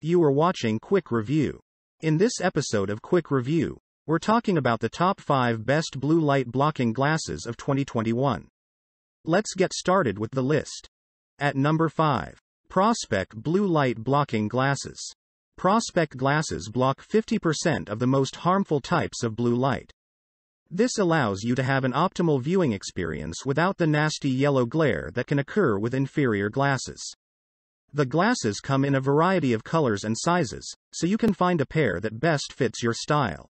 You are watching Quick Review. In this episode of Quick Review, we're talking about the top 5 best blue light blocking glasses of 2021. Let's get started with the list. At number 5, Prospect Blue Light Blocking Glasses. Prospect glasses block 50% of the most harmful types of blue light. This allows you to have an optimal viewing experience without the nasty yellow glare that can occur with inferior glasses. The glasses come in a variety of colors and sizes, so you can find a pair that best fits your style.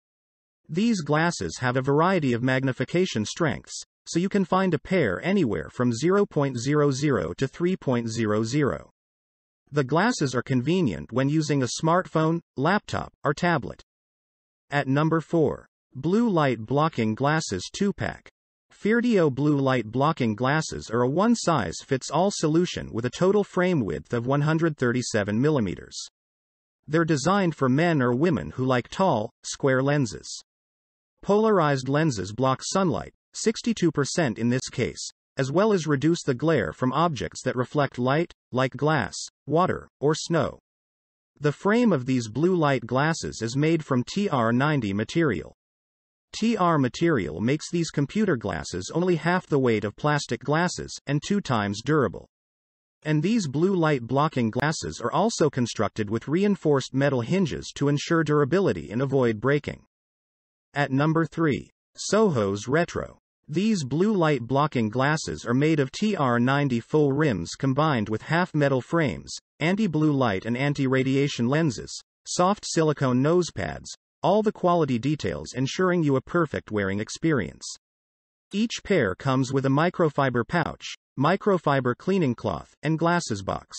These glasses have a variety of magnification strengths, so you can find a pair anywhere from 0.00 to 3.00. The glasses are convenient when using a smartphone, laptop, or tablet. At number 4. Blue Light Blocking Glasses 2-Pack. Firdio Blue Light Blocking Glasses are a one-size-fits-all solution with a total frame width of 137 mm. They're designed for men or women who like tall, square lenses. Polarized lenses block sunlight, 62% in this case, as well as reduce the glare from objects that reflect light, like glass, water, or snow. The frame of these blue light glasses is made from TR90 material. TR material makes these computer glasses only half the weight of plastic glasses, and two times durable. And these blue light blocking glasses are also constructed with reinforced metal hinges to ensure durability and avoid breaking. At number 3. Soho's Retro. These blue light blocking glasses are made of TR90 full rims combined with half metal frames, anti blue light and anti radiation lenses, soft silicone nose pads all the quality details ensuring you a perfect wearing experience. Each pair comes with a microfiber pouch, microfiber cleaning cloth, and glasses box.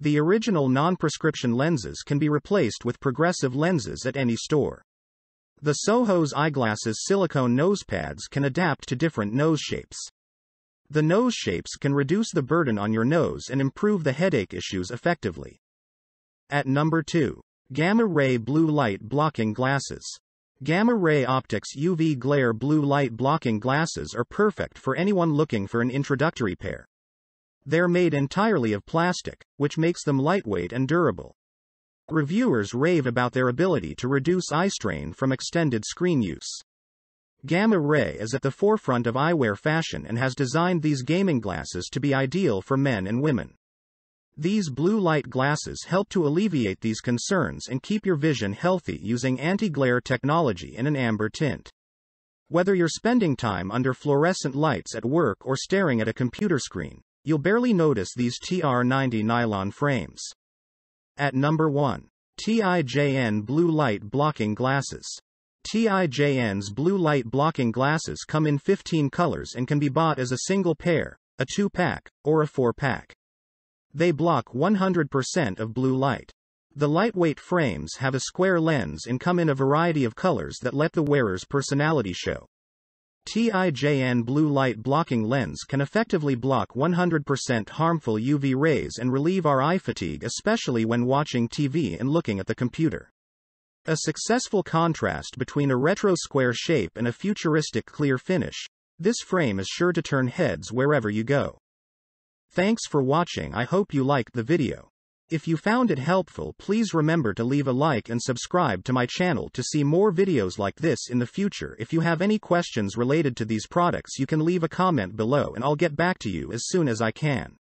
The original non prescription lenses can be replaced with progressive lenses at any store. The Soho's eyeglasses silicone nose pads can adapt to different nose shapes. The nose shapes can reduce the burden on your nose and improve the headache issues effectively. At number 2. Gamma-ray blue light blocking glasses. Gamma-ray optics UV glare blue light blocking glasses are perfect for anyone looking for an introductory pair. They're made entirely of plastic, which makes them lightweight and durable. Reviewers rave about their ability to reduce eye strain from extended screen use. Gamma Ray is at the forefront of eyewear fashion and has designed these gaming glasses to be ideal for men and women. These blue light glasses help to alleviate these concerns and keep your vision healthy using anti-glare technology in an amber tint. Whether you're spending time under fluorescent lights at work or staring at a computer screen, you'll barely notice these TR90 nylon frames. At number 1. TIJN Blue Light Blocking Glasses. TIJN's blue light blocking glasses come in 15 colors and can be bought as a single pair, a two pack, or a four pack. They block 100% of blue light. The lightweight frames have a square lens and come in a variety of colors that let the wearer's personality show. TIJN blue light blocking lens can effectively block 100% harmful UV rays and relieve our eye fatigue, especially when watching TV and looking at the computer. A successful contrast between a retro square shape and a futuristic clear finish, this frame is sure to turn heads wherever you go. Thanks for watching I hope you liked the video. If you found it helpful please remember to leave a like and subscribe to my channel to see more videos like this in the future if you have any questions related to these products you can leave a comment below and I'll get back to you as soon as I can.